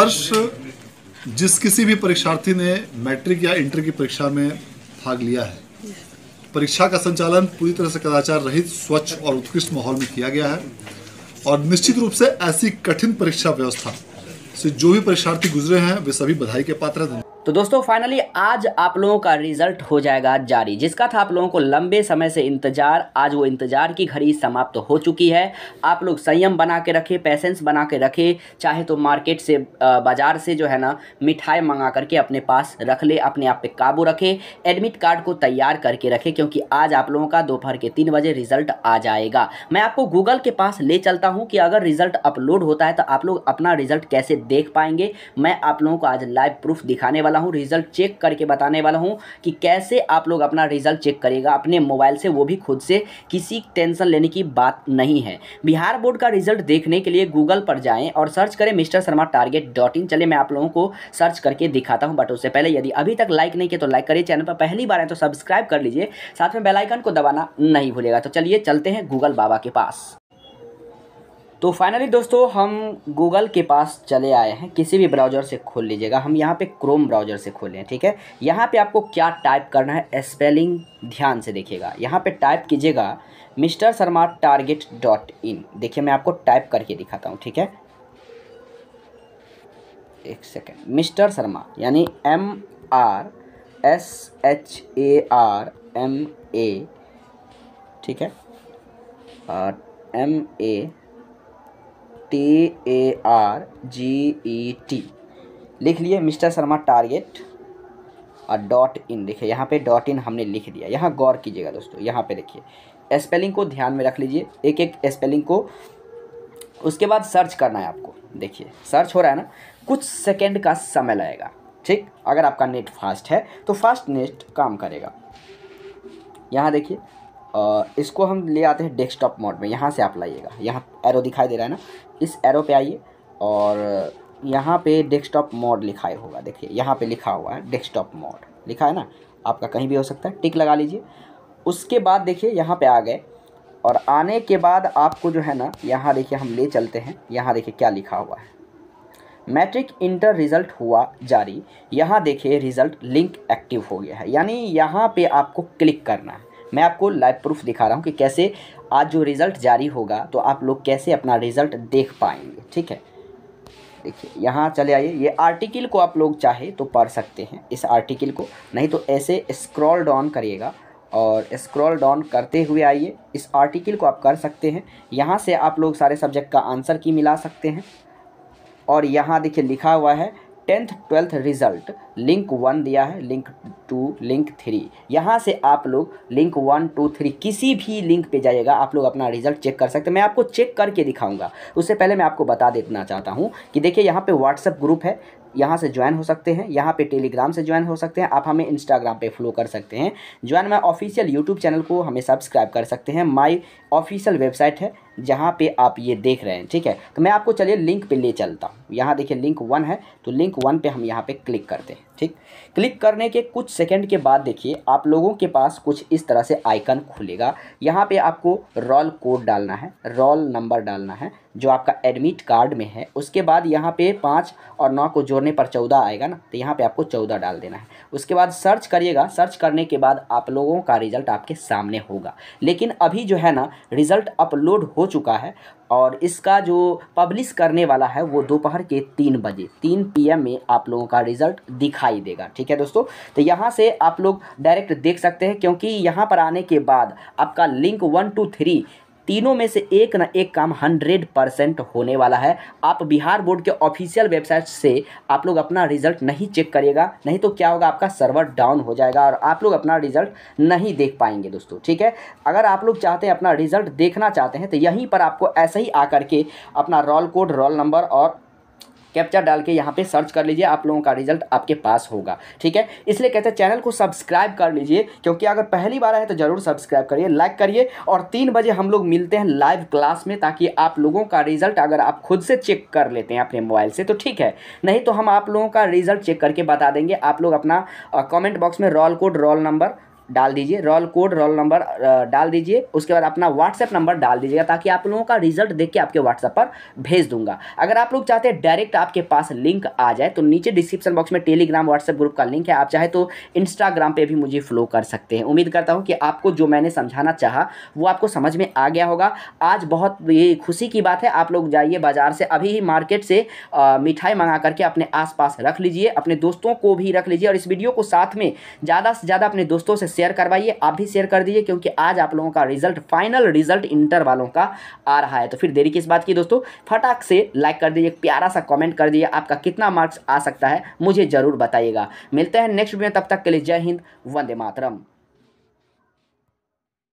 वर्ष जिस किसी भी परीक्षार्थी ने मैट्रिक या इंटर की परीक्षा में भाग लिया है परीक्षा का संचालन पूरी तरह से कदाचार रहित स्वच्छ और उत्कृष्ट माहौल में किया गया है और निश्चित रूप से ऐसी कठिन परीक्षा व्यवस्था से जो भी परीक्षार्थी गुजरे हैं वे सभी बधाई के पात्र हैं तो दोस्तों फाइनली आज आप लोगों का रिजल्ट हो जाएगा जारी जिसका था आप लोगों को लंबे समय से इंतजार आज वो इंतजार की घड़ी समाप्त तो हो चुकी है आप लोग संयम बना के रखें पैसेंस बना के रखें चाहे तो मार्केट से बाज़ार से जो है ना मिठाई मंगा करके अपने पास रख ले अपने आप पे काबू रखें एडमिट कार्ड को तैयार करके रखें क्योंकि आज आप लोगों का दोपहर के तीन बजे रिजल्ट आ जाएगा मैं आपको गूगल के पास ले चलता हूँ कि अगर रिजल्ट अपलोड होता है तो आप लोग अपना रिजल्ट कैसे देख पाएंगे मैं आप लोगों को आज लाइव प्रूफ दिखाने वाला वाला हूँ रिज़ल्ट चेक करके बताने वाला हूँ कि कैसे आप लोग अपना रिज़ल्ट चेक करेगा अपने मोबाइल से वो भी खुद से किसी टेंशन लेने की बात नहीं है बिहार बोर्ड का रिज़ल्ट देखने के लिए गूगल पर जाएँ और सर्च करें Mister Sharma target dot in चले मैं आप लोगों को सर्च करके दिखाता हूँ बट उससे पहले यदि अभी तक लाइक नहीं किया तो लाइक करिए चैनल पर पहली बार है तो सब्सक्राइब कर लीजिए साथ में बेलाइकन को दबाना नहीं भूलेगा तो चलिए चलते हैं गूगल बाबा के पास तो फाइनली दोस्तों हम गूगल के पास चले आए हैं किसी भी ब्राउज़र से खोल लीजिएगा हम यहाँ पे क्रोम ब्राउज़र से खोलें ठीक है यहाँ पे आपको क्या टाइप करना है स्पेलिंग ध्यान से देखिएगा यहाँ पे टाइप कीजिएगा Mister Sharma target dot in देखिए मैं आपको टाइप करके दिखाता हूँ ठीक है एक सेकेंड मिस्टर शर्मा यानी M R S H A R M A ठीक है और M A T A R G E T लिख लिए मिस्टर शर्मा टारगेट और डॉट इन देखिए यहाँ पे डॉट इन हमने लिख दिया यहाँ गौर कीजिएगा दोस्तों यहाँ पे देखिए स्पेलिंग को ध्यान में रख लीजिए एक एक स्पेलिंग को उसके बाद सर्च करना है आपको देखिए सर्च हो रहा है ना कुछ सेकेंड का समय लगेगा ठीक अगर आपका नेट फास्ट है तो फास्ट नेट काम करेगा यहाँ देखिए इसको हम ले आते हैं डेस्कटॉप मोड में यहाँ से आप लाइएगा यहाँ एरो दिखाई दे रहा है ना इस एरो पे आइए और यहाँ पे डेस्कटॉप मोड लिखा होगा देखिए यहाँ पे लिखा हुआ है डेस्कटॉप मोड लिखा है ना आपका कहीं भी हो सकता है टिक लगा लीजिए उसके बाद देखिए यहाँ पे आ गए और आने के बाद आपको जो है ना यहाँ देखिए हम ले चलते हैं यहाँ देखिए क्या लिखा हुआ है मैट्रिक इंटर रिज़ल्ट हुआ जारी यहाँ देखिए रिज़ल्ट लिंक एक्टिव हो गया है यानी यहाँ पे आपको क्लिक करना है मैं आपको लाइव प्रूफ दिखा रहा हूँ कि कैसे आज जो रिज़ल्ट जारी होगा तो आप लोग कैसे अपना रिज़ल्ट देख पाएंगे ठीक है देखिए यहाँ चले आइए ये आर्टिकल को आप लोग चाहे तो पढ़ सकते हैं इस आर्टिकल को नहीं तो ऐसे स्क्रॉल डाउन करिएगा और स्क्रॉल डाउन करते हुए आइए इस आर्टिकल को आप कर सकते हैं यहाँ से आप लोग सारे सब्जेक्ट का आंसर की मिला सकते हैं और यहाँ देखिए लिखा हुआ है tenth twelfth result link one दिया है लिंक टू लिंक थ्री यहाँ से आप लोग लिंक वन टू थ्री किसी भी लिंक पे जाइएगा आप लोग अपना रिजल्ट चेक कर सकते हैं मैं आपको चेक करके दिखाऊंगा उससे पहले मैं आपको बता देना चाहता हूँ कि देखिए यहाँ पे व्हाट्सअप ग्रुप है यहाँ से ज्वाइन हो सकते हैं यहाँ पे टेलीग्राम से ज्वाइन हो सकते हैं आप हमें इंस्टाग्राम पे फॉलो कर सकते हैं join my official YouTube channel को हमें सब्सक्राइब कर सकते हैं माई ऑफिशियल वेबसाइट है जहाँ पे आप ये देख रहे हैं ठीक है तो मैं आपको चलिए लिंक पे ले चलता हूँ यहाँ देखिए लिंक वन है तो लिंक वन पर हम यहाँ पर क्लिक करते हैं ठीक क्लिक करने के कुछ सेकंड के बाद देखिए आप लोगों के पास कुछ इस तरह से आइकन खुलेगा यहाँ पे आपको रोल कोड डालना है रोल नंबर डालना है जो आपका एडमिट कार्ड में है उसके बाद यहाँ पे पाँच और नौ को जोड़ने पर चौदह आएगा ना तो यहाँ पे आपको चौदह डाल देना है उसके बाद सर्च करिएगा सर्च करने के बाद आप लोगों का रिजल्ट आपके सामने होगा लेकिन अभी जो है ना रिजल्ट अपलोड हो चुका है और इसका जो पब्लिश करने वाला है वो दोपहर के तीन बजे तीन पीएम में आप लोगों का रिजल्ट दिखाई देगा ठीक है दोस्तों तो यहाँ से आप लोग डायरेक्ट देख सकते हैं क्योंकि यहाँ पर आने के बाद आपका लिंक वन टू थ्री तीनों में से एक ना एक काम हंड्रेड परसेंट होने वाला है आप बिहार बोर्ड के ऑफिशियल वेबसाइट से आप लोग अपना रिजल्ट नहीं चेक करिएगा नहीं तो क्या होगा आपका सर्वर डाउन हो जाएगा और आप लोग अपना रिजल्ट नहीं देख पाएंगे दोस्तों ठीक है अगर आप लोग चाहते हैं अपना रिजल्ट देखना चाहते हैं तो यहीं पर आपको ऐसे ही आकर के अपना रोल कोड रोल नंबर और कैप्चा डाल के यहाँ पे सर्च कर लीजिए आप लोगों का रिजल्ट आपके पास होगा ठीक है इसलिए कहते हैं चैनल को सब्सक्राइब कर लीजिए क्योंकि अगर पहली बार आए तो ज़रूर सब्सक्राइब करिए लाइक करिए और तीन बजे हम लोग मिलते हैं लाइव क्लास में ताकि आप लोगों का रिजल्ट अगर आप खुद से चेक कर लेते हैं अपने मोबाइल से तो ठीक है नहीं तो हम आप लोगों का रिजल्ट चेक करके बता देंगे आप लोग अपना कॉमेंट बॉक्स में रोल कोड रोल नंबर डाल दीजिए रोल कोड रोल नंबर डाल दीजिए उसके बाद अपना व्हाट्सएप नंबर डाल दीजिएगा ताकि आप लोगों का रिजल्ट देख के आपके व्हाट्सएप पर भेज दूंगा अगर आप लोग चाहते हैं डायरेक्ट आपके पास लिंक आ जाए तो नीचे डिस्क्रिप्शन बॉक्स में टेलीग्राम व्हाट्सएप ग्रुप का लिंक है आप चाहे तो इंस्टाग्राम पर भी मुझे फॉलो कर सकते हैं उम्मीद करता हूँ कि आपको जो मैंने समझाना चाह वो आपको समझ में आ गया होगा आज बहुत ये खुशी की बात है आप लोग जाइए बाज़ार से अभी ही मार्केट से मिठाई मंगा करके अपने आस रख लीजिए अपने दोस्तों को भी रख लीजिए और इस वीडियो को साथ में ज़्यादा से ज़्यादा अपने दोस्तों से शेयर करवाइए आप भी शेयर कर दीजिए क्योंकि आज आप लोगों का रिजल्ट फाइनल रिजल्ट इंटर वालों का आ रहा है तो फिर देरी किस बात की दोस्तों फटाक से लाइक कर दीजिए प्यारा सा कॉमेंट कर दीजिए आपका कितना मार्क्स आ सकता है मुझे ज़रूर बताइएगा मिलते हैं नेक्स्ट वीडियो तब तक के लिए जय हिंद वंदे मातरम